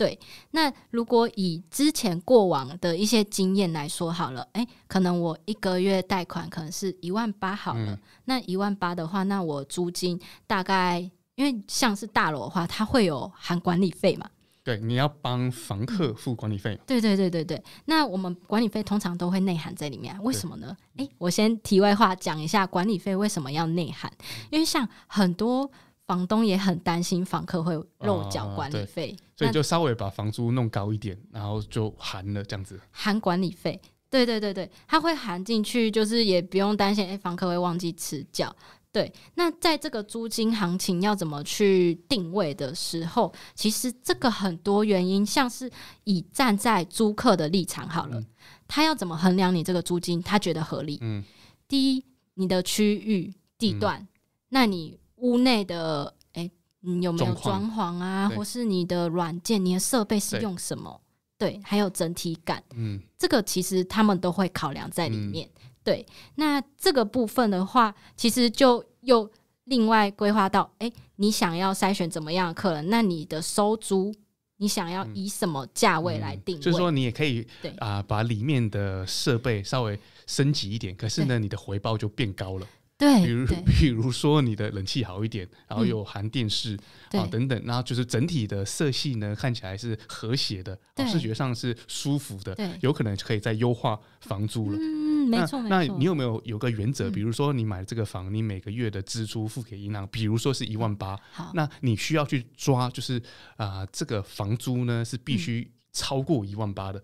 对，那如果以之前过往的一些经验来说好了，诶，可能我一个月贷款可能是一万八好了，那一万八的话，那我租金大概，因为像是大楼的话，它会有含管理费嘛？对，你要帮房客付管理费。对对对对对，那我们管理费通常都会内涵在里面，为什么呢？诶，我先题外话讲一下管理费为什么要内涵，因为像很多。房东也很担心房客会漏缴管理费，所以就稍微把房租弄高一点，然后就含了这样子，含管理费。对对对对，他会含进去，就是也不用担心哎，房客会忘记迟缴。对，那在这个租金行情要怎么去定位的时候，其实这个很多原因，像是以站在租客的立场好了，他要怎么衡量你这个租金，他觉得合理。嗯，第一，你的区域地段，那你。屋内的哎，你有没有装潢啊？或是你的软件、你的设备是用什么？对，还有整体感。嗯，这个其实他们都会考量在里面。对，那这个部分的话，其实就又另外规划到，哎，你想要筛选怎么样客人？那你的收租，你想要以什么价位来定？所以说，你也可以对啊，把里面的设备稍微升级一点，可是呢，你的回报就变高了。对，比如比如说你的冷气好一点，然后有含电视啊等等，然后就是整体的色系呢看起来是和谐的，视觉上是舒服的，有可能可以再优化房租了。嗯，没错那你有没有有个原则？比如说你买这个房，你每个月的支出付给银行，比如说是一万八，那你需要去抓就是啊，这个房租呢是必须超过一万八的。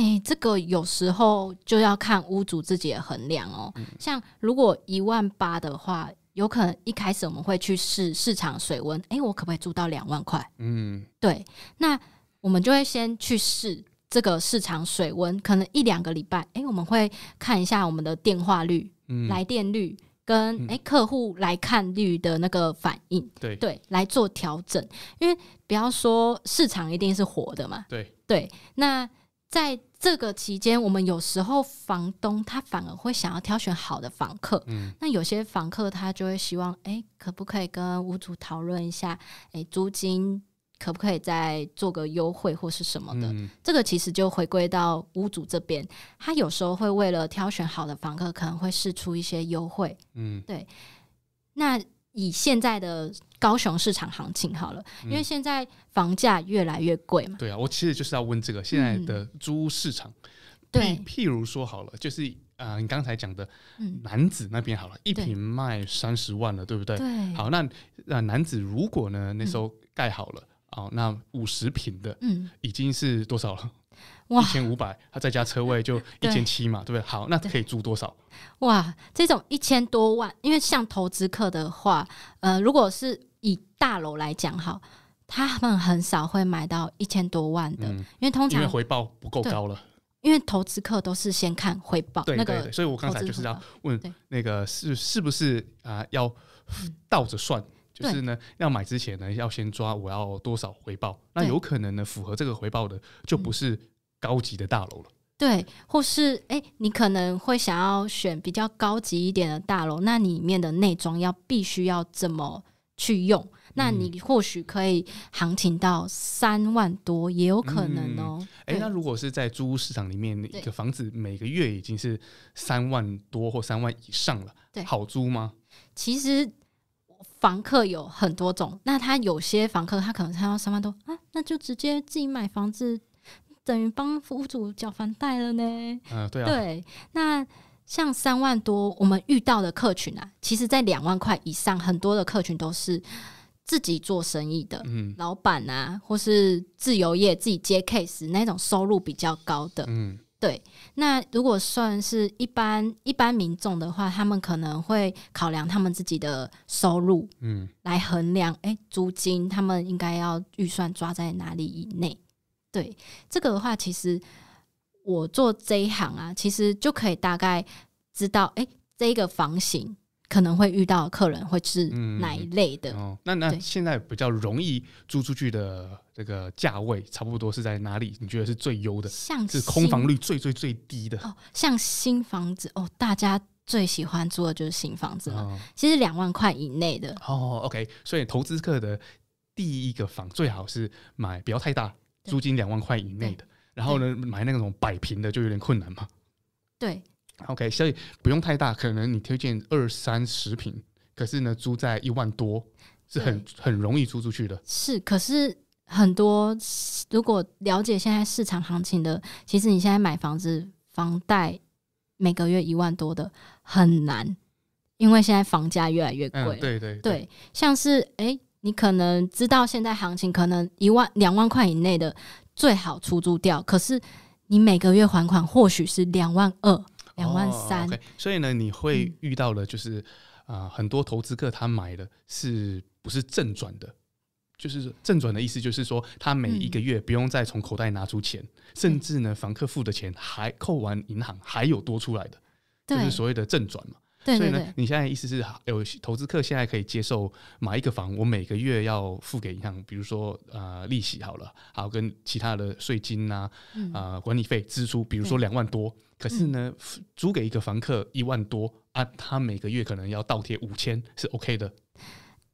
哎，这个有时候就要看屋主自己的衡量哦。像如果一万八的话，有可能一开始我们会去试市场水温。哎，我可不可以租到两万块？嗯，对。那我们就会先去试这个市场水温，可能一两个礼拜。哎，我们会看一下我们的电话率、来电率跟哎客户来看率的那个反应。对对，来做调整。因为不要说市场一定是活的嘛。对对，那在。这个期间，我们有时候房东他反而会想要挑选好的房客，嗯，那有些房客他就会希望，哎，可不可以跟屋主讨论一下，哎，租金可不可以再做个优惠或是什么的？这个其实就回归到屋主这边，他有时候会为了挑选好的房客，可能会试出一些优惠，嗯，对，那。以现在的高雄市场行情好了，因为现在房价越来越贵嘛。对啊，我其实就是要问这个现在的租屋市场。对，譬如说好了，就是啊，你刚才讲的男子那边好了，一平卖三十万了，对不对？对。好，那那男子如果呢，那时候盖好了，哦，那五十平的，嗯，已经是多少了？哇，一千五百，他再加车位就 (laughs) 一千七嘛，对不对？好，那可以租多少？哇，这种一千多万，因为像投资客的话，呃，如果是以大楼来讲，好，他们很少会买到一千多万的，因为通常因为回报不够高了。因为投资客都是先看回报，对对对，所以我刚才就是要问那个是是不是啊，要倒着算，就是呢，要买之前呢，要先抓我要多少回报，那有可能呢，符合这个回报的就不是。高级的大楼了，对，或是哎，你可能会想要选比较高级一点的大楼，那里面的内装要必须要怎么去用？那你或许可以行情到三万多，也有可能哦。哎，那如果是在租屋市场里面，一个房子每个月已经是三万多或三万以上了，对，好租吗？其实房客有很多种，那他有些房客他可能看到三万多啊，那就直接自己买房子。等于帮房主缴房贷了呢。嗯，对啊。对，那像三万多，我们遇到的客群啊，其实，在两万块以上，很多的客群都是自己做生意的，嗯，老板啊，或是自由业自己接 case 那种收入比较高的，嗯，对。那如果算是一般一般民众的话，他们可能会考量他们自己的收入，嗯，来衡量，哎，租金他们应该要预算抓在哪里以内。对这个的话，其实我做这一行啊，其实就可以大概知道，哎，这个房型可能会遇到客人会是哪一类的。哦，那那现在比较容易租出去的这个价位，差不多是在哪里？你觉得是最优的？像是空房率最最最低的。哦，像新房子哦，大家最喜欢租的就是新房子。了。其实两万块以内的哦，OK。所以投资客的第一个房最好是买不要太大。租金两万块以内的，然后呢，买那种百平的就有点困难嘛。对，OK，所以不用太大，可能你推荐二三十平，可是呢，租在一万多是很很容易租出去的。是，可是很多如果了解现在市场行情的，其实你现在买房子，房贷每个月一万多的很难，因为现在房价越来越贵。对对对，像是哎。你可能知道现在行情，可能一万两万块以内的最好出租掉。可是你每个月还款或许是两万二、两万三，所以呢，你会遇到了就是啊，很多投资客他买的是不是正转的？就是正转的意思，就是说他每一个月不用再从口袋拿出钱，甚至呢，房客付的钱还扣完银行还有多出来的，就是所谓的正转嘛。所以呢，你现在意思是，有投资客现在可以接受买一个房，我每个月要付给银行，比如说呃利息好了，还有跟其他的税金呐，啊管理费支出，比如说两万多，可是呢租给一个房客一万多啊，他每个月可能要倒贴五千是 OK 的。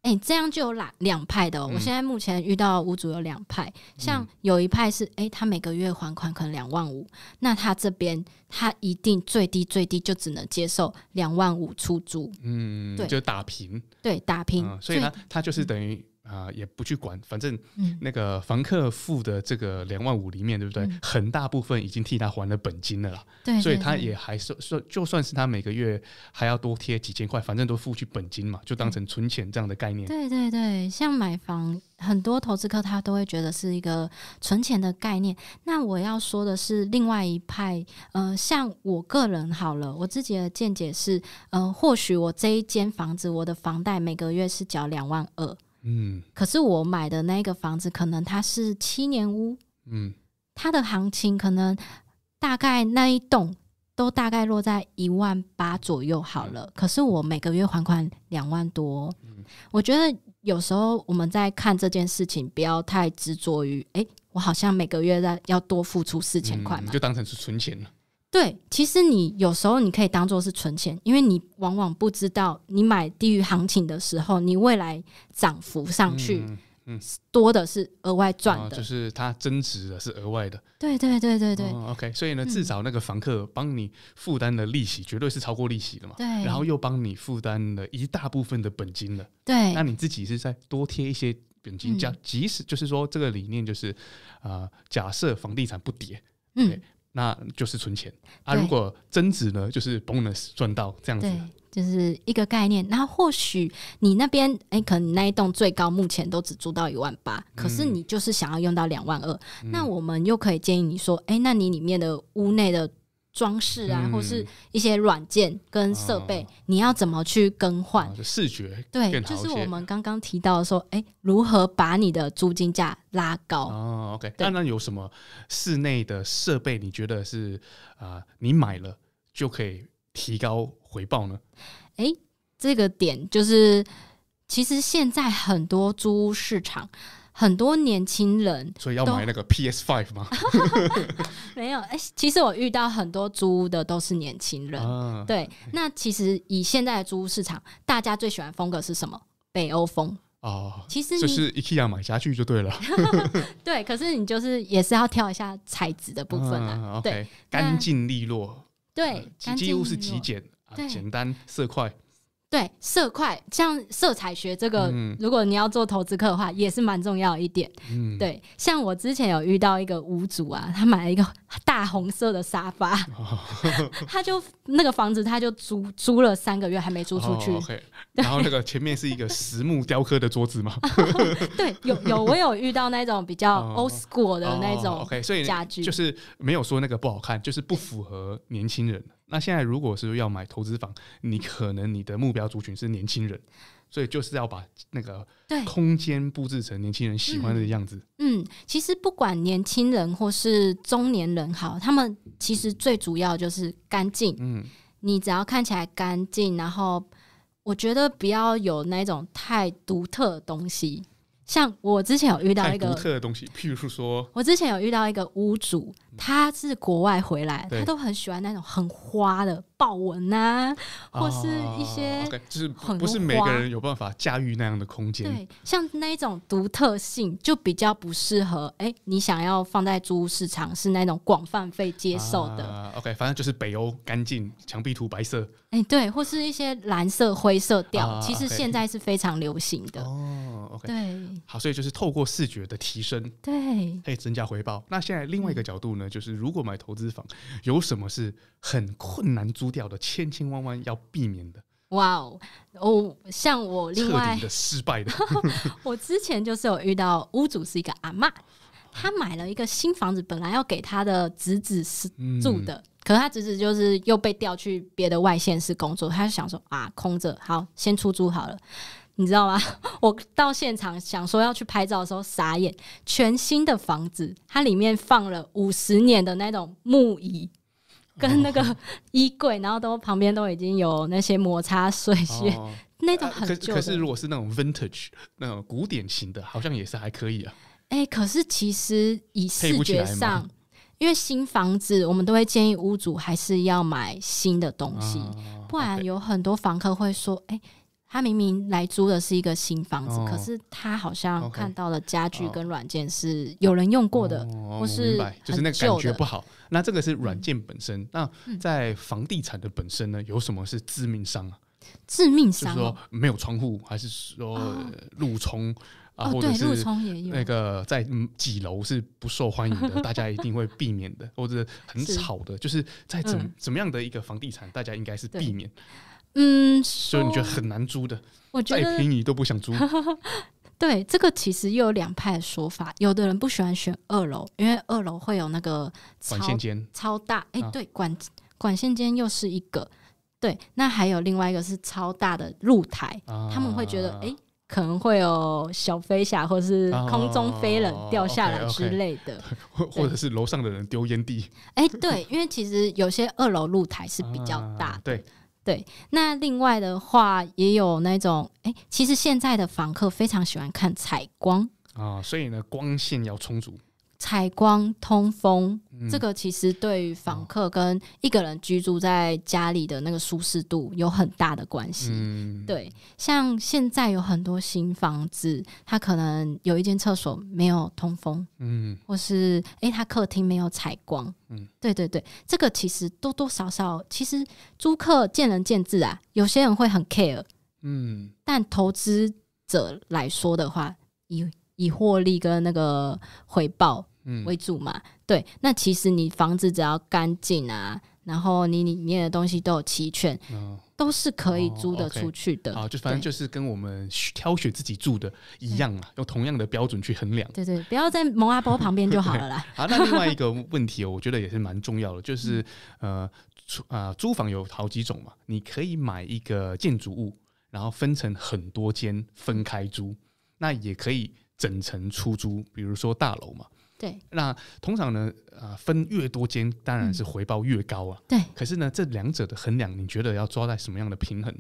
哎，这样就有两两派的。我现在目前遇到屋主有两派，像有一派是，哎，他每个月还款可能两万五，那他这边他一定最低最低就只能接受两万五出租，嗯，对，就打平，对，打平，所以呢，他就是等于。啊，也不去管，反正那个房客付的这个两万五里面，对不对？很大部分已经替他还了本金了啦，对，所以他也还是说，就算是他每个月还要多贴几千块，反正都付去本金嘛，就当成存钱这样的概念。对对对，像买房，很多投资客他都会觉得是一个存钱的概念。那我要说的是另外一派，呃，像我个人好了，我自己的见解是，呃，或许我这一间房子，我的房贷每个月是缴两万二。嗯，可是我买的那个房子，可能它是七年屋，嗯，它的行情可能大概那一栋都大概落在一万八左右好了。可是我每个月还款两万多，我觉得有时候我们在看这件事情，不要太执着于，哎，我好像每个月在要多付出四千块，嘛、就当成是存钱了。对，其实你有时候你可以当做是存钱，因为你往往不知道你买低于行情的时候，你未来涨幅上去，嗯，多的是额外赚的，就是它增值的是额外的。对对对对对。OK，所以呢，至少那个房客帮你负担的利息绝对是超过利息的嘛，对。然后又帮你负担了一大部分的本金了，对。那你自己是在多贴一些本金，加即使就是说这个理念就是，呃，假设房地产不跌，嗯。那就是存钱，啊，如果增值呢，就是 bonus 赚到这样子，就是一个概念。那或许你那边，哎，可能那一栋最高目前都只租到一万八，可是你就是想要用到两万二，那我们又可以建议你说，哎，那你里面的屋内的。装饰啊，或是一些软件跟设备，你要怎么去更换？视觉对，就是我们刚刚提到说，哎，如何把你的租金价拉高？哦，OK，那那有什么室内的设备？你觉得是啊，你买了就可以提高回报呢？哎，这个点就是，其实现在很多租屋市场。很多年轻人，所以要买那个 PS Five 吗？(laughs) 没有，哎，其实我遇到很多租屋的都是年轻人。对，那其实以现在的租屋市场，大家最喜欢风格是什么？北欧风哦，其实就是 IKEA 买家具就对了。(laughs) 对，可是你就是也是要挑一下材质的部分啊。对，干净利落，对，几乎是极简，简单色块。对，色块像色彩学这个，如果你要做投资客的话，也是蛮重要一点。嗯，对，像我之前有遇到一个屋主啊，他买了一个大红色的沙发，(laughs) 他就那个房子他就租租了三个月还没租出去。然后那个前面是一个实木雕刻的桌子嘛？(laughs) 对，有有我有遇到那种比较 old school 的那种，OK，所以家具就是没有说那个不好看，就是不符合年轻人。那现在，如果是要买投资房，你可能你的目标族群是年轻人，所以就是要把那个对空间布置成年轻人喜欢的样子。嗯，其实不管年轻人或是中年人，好，他们其实最主要就是干净。嗯，你只要看起来干净，然后我觉得不要有那种太独特的东西。像我之前有遇到一个独特的东西，譬如说，我之前有遇到一个屋主。他是国外回来，他都很喜欢那种很花的豹纹呐，或是一些就是不是每个人有办法驾驭那样的空间。对，像那一种独特性就比较不适合。哎，你想要放在租屋市场是那种广泛被接受的。OK，反正就是北欧干净，墙壁涂白色。哎，对，或是一些蓝色灰色调，其实现在是非常流行的。哦，OK，对，好，所以就是透过视觉的提升，对，可以增加回报。那现在另外一个角度呢？就是如果买投资房，有什么是很困难租掉的、千千万万要避免的？哇哦哦！像我另外的失败的，(laughs) 我之前就是有遇到屋主是一个阿妈，他买了一个新房子，本来要给他的侄子是住的，可是他侄子就是又被调去别的外县市工作，他就想说啊，空着好，先出租好了。你知道吗？(laughs) 我到现场想说要去拍照的时候，傻眼，全新的房子，它里面放了五十年的那种木椅，跟那个衣柜，然后都旁边都已经有那些摩擦碎屑，(laughs) 那种很旧。可可是，如果是那种 vintage 那种古典型的，好像也是还可以啊。哎，可是其实以视觉上，因为新房子，我们都会建议屋主还是要买新的东西，不然有很多房客会说，哎。他明明来租的是一个新房子，可是他好像看到的家具跟软件是有人用过的，或是就是那个感觉不好。那这个是软件本身。那在房地产的本身呢，有什么是致命伤啊？致命伤，就是说没有窗户，还是说路冲啊，或者是那个在几楼是不受欢迎的，(laughs) 大家一定会避免的，或者很吵的，就是在怎怎么样的一个房地产，大家应该是避免。嗯，所以你觉得很难租的？我觉得再便宜都不想租。(laughs) 对，这个其实又有两派的说法。有的人不喜欢选二楼，因为二楼会有那个管线间超大。哎，对，管管线间又是一个。对，那还有另外一个是超大的露台，他们会觉得哎，可能会有小飞侠或是空中飞人掉下来之类的，(laughs) 或或者是楼上的人丢烟蒂。哎，对，因为其实有些二楼露台是比较大的。对。对，那另外的话也有那种，哎，其实现在的房客非常喜欢看采光啊，所以呢，光线要充足。采光通风，这个其实对于房客跟一个人居住在家里的那个舒适度有很大的关系。对，像现在有很多新房子，它可能有一间厕所没有通风，嗯，或是诶，它客厅没有采光，嗯，对对对，这个其实多多少少，其实租客见仁见智啊，有些人会很 care，嗯，但投资者来说的话，因以获利跟那个回报为主嘛，对，那其实你房子只要干净啊，然后你里面的东西都有齐全，都是可以租的出去的。啊，就反正就是跟我们挑选自己住的一样嘛，用同样的标准去衡量。对对，不要在蒙阿波旁边就好了啦。(laughs) 好，那另外一个问题，我觉得也是蛮重要的，就 (laughs) 是呃，啊，租房有好几种嘛，你可以买一个建筑物，然后分成很多间分开租，那也可以。整层出租，比如说大楼嘛，对。那通常呢，啊，分越多间，当然是回报越高啊。对。可是呢，这两者的衡量，你觉得要抓在什么样的平衡？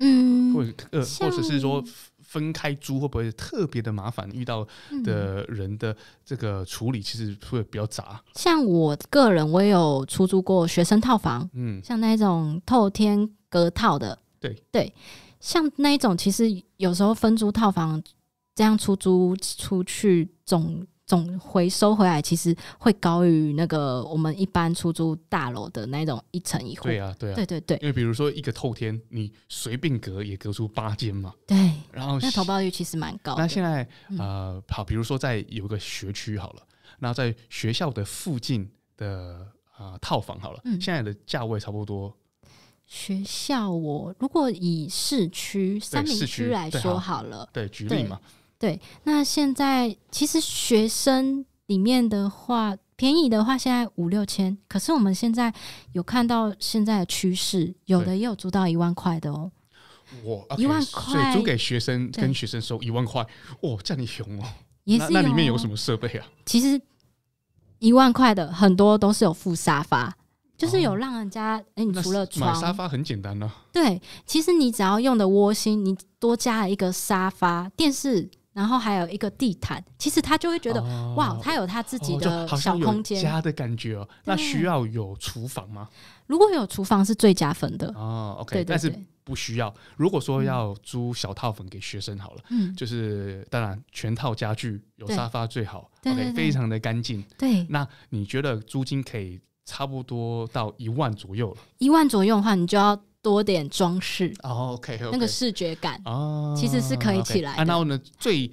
嗯。或呃，或者是说分开租会不会特别的麻烦？遇到的人的这个处理，其实会比较杂。像我个人，我也有出租过学生套房，嗯，像那一种透天隔套的，对对，像那一种，其实有时候分租套房。这样出租出去，总总回收回来，其实会高于那个我们一般出租大楼的那种一层一户。对啊，对啊，对对对。因为比如说一个透天，你随便隔也隔出八间嘛。对，然后那投报率其实蛮高。那现在呃，好，比如说在有个学区好了，那在学校的附近的啊套房好了，现在的价位差不多。学校我如果以市区三明区来说好了，对，举例嘛。对，那现在其实学生里面的话，便宜的话现在五六千，可是我们现在有看到现在的趋势，有的也有租到一万块的哦。我一万块租给学生，跟学生收一万块，哦，样你穷哦。也是那里面有什么设备啊？其实一万块的很多都是有附沙发，就是有让人家哎，除了买沙发很简单呢。对，其实你只要用的窝心，你多加了一个沙发电视。然后还有一个地毯，其实他就会觉得哇，他有他自己的小空间，家的感觉哦。那需要有厨房吗？如果有厨房是最加分的哦。OK，但是不需要。如果说要租小套粉给学生好了，嗯，就是当然全套家具有沙发最好，OK，非常的干净。对，那你觉得租金可以差不多到一万左右了？一万左右的话，你就。要。多点装饰，OK，那个视觉感哦，其实是可以起来。然后呢，最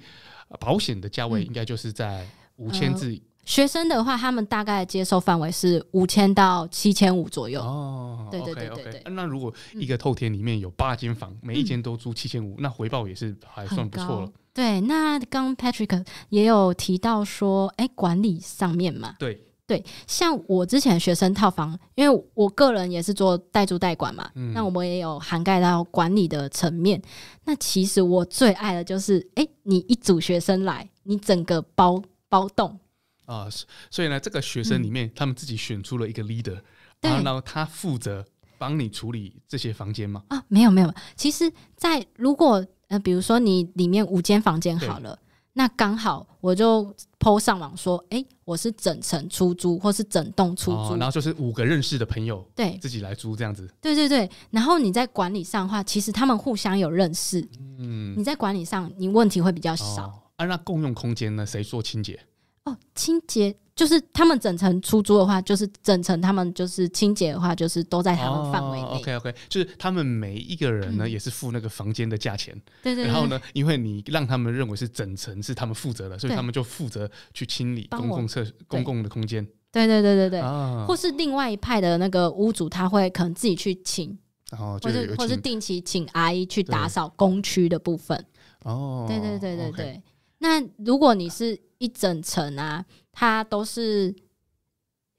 保险的价位应该就是在五千字。学生的话，他们大概接受范围是五千到七千五左右。哦，对对对对对。那如果一个透天里面有八间房，每一间都租七千五，那回报也是还算不错了。对，那刚 Patrick 也有提到说，哎，管理上面嘛，对。对，像我之前学生套房，因为我个人也是做代租代管嘛，嗯、那我们也有涵盖到管理的层面。那其实我最爱的就是，哎，你一组学生来，你整个包包动啊，所以呢，这个学生里面他们自己选出了一个 leader，然后他负责帮你处理这些房间吗？啊，没有没有，其实在如果呃，比如说你里面五间房间好了。那刚好我就抛上网说，哎，我是整层出租或是整栋出租，然后就是五个认识的朋友对自己来租这样子。对对对，然后你在管理上的话，其实他们互相有认识，嗯，你在管理上你问题会比较少。啊，那共用空间呢？谁做清洁？哦，清洁。就是他们整层出租的话，就是整层他们就是清洁的话，就是都在他们范围内。OK OK，就是他们每一个人呢也是付那个房间的价钱。对对。然后呢，因为你让他们认为是整层是他们负责的，所以他们就负责去清理公共厕公共的空间。对对对对对。或是另外一派的那个屋主，他会可能自己去请，然后或者或是定期请阿姨去打扫公区的部分。哦。对对对对对。那如果你是一整层啊。他都是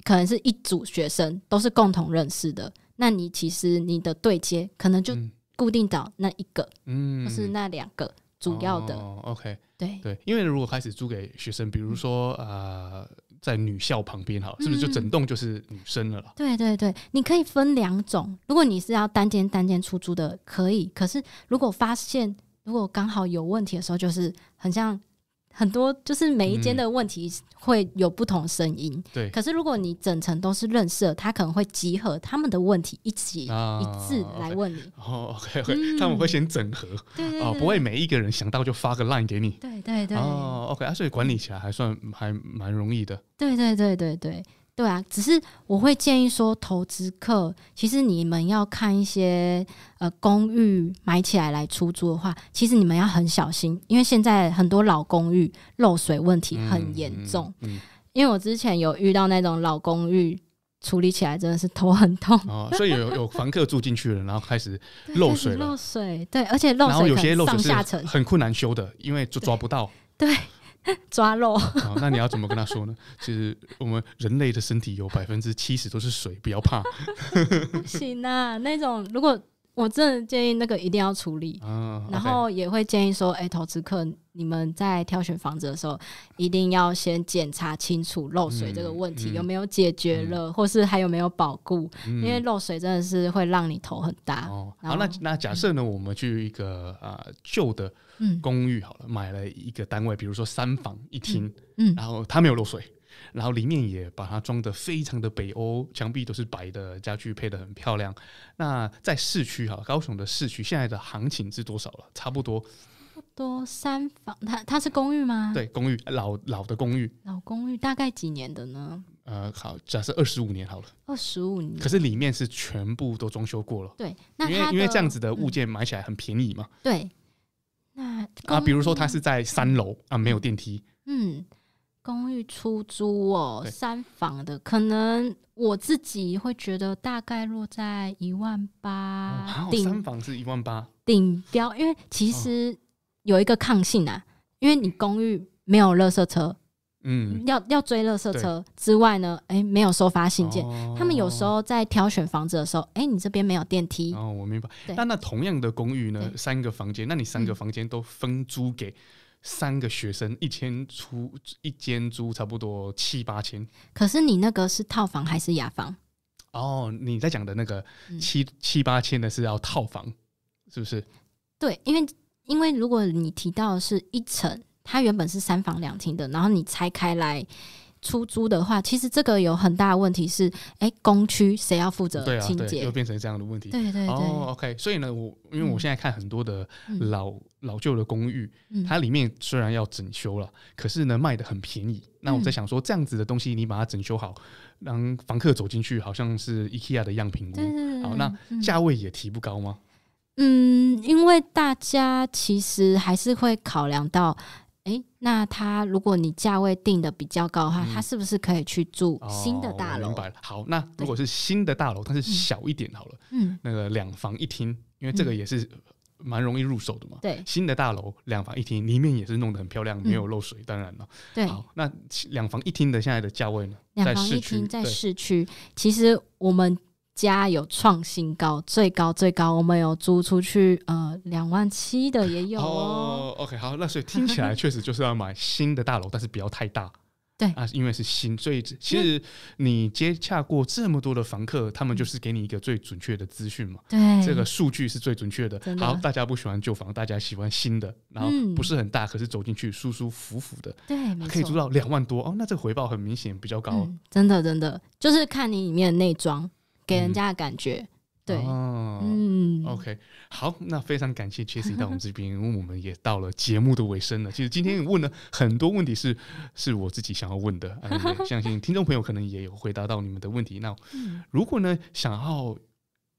可能是一组学生，都是共同认识的。那你其实你的对接可能就固定到那一个，嗯，或是那两个主要的。OK，对对，因为如果开始租给学生，比如说呃，在女校旁边哈，是不是就整栋就是女生了？对对对，你可以分两种。如果你是要单间单间出租的，可以。可是如果发现如果刚好有问题的时候，就是很像。很多就是每一间的问题会有不同声音，对。可是如果你整层都是认识，他可能会集合他们的问题一起一致来问你。哦，OK，会他们会先整合，哦，不会每一个人想到就发个 Line 给你。对对对。哦，OK，啊，所以管理起来还算还蛮容易的。对对对对对。对啊，只是我会建议说，投资客其实你们要看一些呃公寓买起来来出租的话，其实你们要很小心，因为现在很多老公寓漏水问题很严重。嗯，因为我之前有遇到那种老公寓处理起来真的是头很痛所以有有房客住进去了，然后开始 (laughs) 漏水了。漏水对，而且漏水有上下层很困难修的，因为就抓不到。对。(laughs) 抓肉，那你要怎么跟他说呢？(laughs) 其实我们人类的身体有百分之七十都是水，不要怕。(laughs) 不行啊，那种如果。我真的建议那个一定要处理，然后也会建议说，哎，投资客，你们在挑选房子的时候，一定要先检查清楚漏水这个问题有没有解决了，或是还有没有保固，因为漏水真的是会让你头很大。好，那那假设呢，我们去一个啊旧的公寓好了，买了一个单位，比如说三房一厅，嗯，然后它没有漏水。然后里面也把它装得非常的北欧，墙壁都是白的，家具配得很漂亮。那在市区哈，高雄的市区现在的行情是多少了？差不多。不多三房，它它是公寓吗？对，公寓，老老的公寓，老公寓大概几年的呢？呃，好，假设二十五年好了。二十五年。可是里面是全部都装修过了。对，那因为因为这样子的物件买起来很便宜嘛。对。那啊，比如说它是在三楼啊，没有电梯。嗯。公寓出租哦，三房的，可能我自己会觉得大概落在一万八顶房是一万八顶标，因为其实有一个抗性啊，因为你公寓没有垃圾车，嗯，要要追垃圾车之外呢，哎，没有收发信件，他们有时候在挑选房子的时候，哎，你这边没有电梯，哦，我明白。但那同样的公寓呢，三个房间，那你三个房间都分租给。三个学生，一千出一间租，差不多七八千。可是你那个是套房还是雅房？哦，你在讲的那个七七八千的是要套房，是不是？对，因为因为如果你提到是一层，它原本是三房两厅的，然后你拆开来。出租的话，其实这个有很大的问题是，哎，公区谁要负责清洁？又变成这样的问题。对对对。哦，OK，所以呢，我因为我现在看很多的老老旧的公寓，它里面虽然要整修了，可是呢，卖的很便宜。那我在想说，这样子的东西你把它整修好，让房客走进去，好像是 IKEA 的样品屋，好，那价位也提不高吗？嗯，因为大家其实还是会考量到。哎，那他如果你价位定的比较高的话，他是不是可以去住新的大楼？明白了。好，那如果是新的大楼，它是小一点好了。嗯，那个两房一厅，因为这个也是蛮容易入手的嘛。对，新的大楼两房一厅，里面也是弄得很漂亮，没有漏水，当然了。对，好，那两房一厅的现在的价位呢？两房一厅在市区，其实我们。家有创新高，最高最高，我们有租出去，呃，两万七的也有哦。OK，好，那所以听起来确实就是要买新的大楼，但是不要太大。对啊，因为是新，所以其实你接洽过这么多的房客，他们就是给你一个最准确的资讯嘛。对，这个数据是最准确的。好，大家不喜欢旧房，大家喜欢新的，然后不是很大，可是走进去舒舒服服的，对，可以租到两万多哦。那这个回报很明显比较高，真的真的，就是看你里面内装。给人家的感觉，对，嗯，OK，好，那非常感谢 c h a s e 到我们这边，因为我们也到了节目的尾声了。其实今天问了很多问题，是是我自己想要问的，相信听众朋友可能也有回答到你们的问题。那 (laughs) 如果呢，想要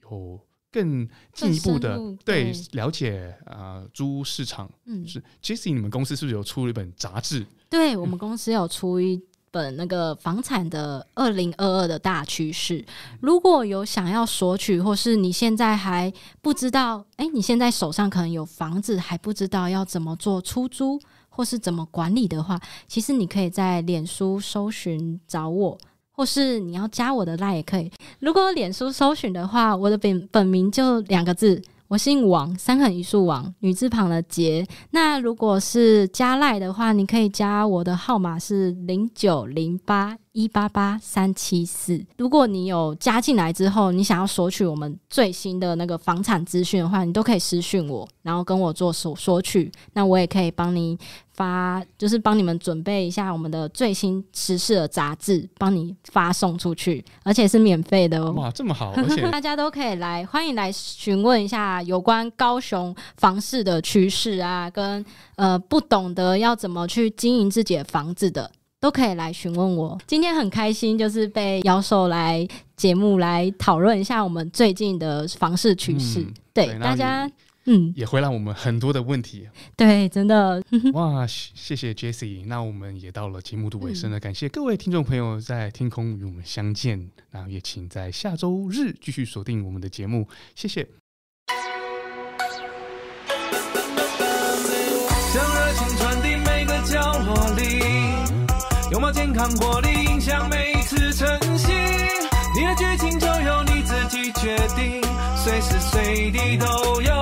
有更进一步的对了解啊，租市场，嗯，是 c h a s e 你们公司是不是有出了一本杂志？对我们公司有出一。本那个房产的二零二二的大趋势，如果有想要索取，或是你现在还不知道，哎，你现在手上可能有房子，还不知道要怎么做出租，或是怎么管理的话，其实你可以在脸书搜寻找我，或是你要加我的 line 也可以。如果脸书搜寻的话，我的本本名就两个字。我姓王，三横一竖王，女字旁的杰。那如果是加赖的话，你可以加我的号码是零九零八。一八八三七四，如果你有加进来之后，你想要索取我们最新的那个房产资讯的话，你都可以私讯我，然后跟我做索索取，那我也可以帮你发，就是帮你们准备一下我们的最新时事的杂志，帮你发送出去，(laughs) 而且是免费的哦。哇，这么好，而且大家都可以来，欢迎来询问一下有关高雄房市的趋势啊，跟呃不懂得要怎么去经营自己的房子的。都可以来询问我。今天很开心，就是被邀手来节目来讨论一下我们最近的房市趋势。对大家，嗯，也回答我们很多的问题。对，真的。(laughs) 哇，谢谢 Jesse。那我们也到了节目的尾声了，感谢各位听众朋友在天空与我们相见。然后也请在下周日继续锁定我们的节目。谢谢。健康活力影响每次晨曦，你的剧情就由你自己决定，随时随地都有。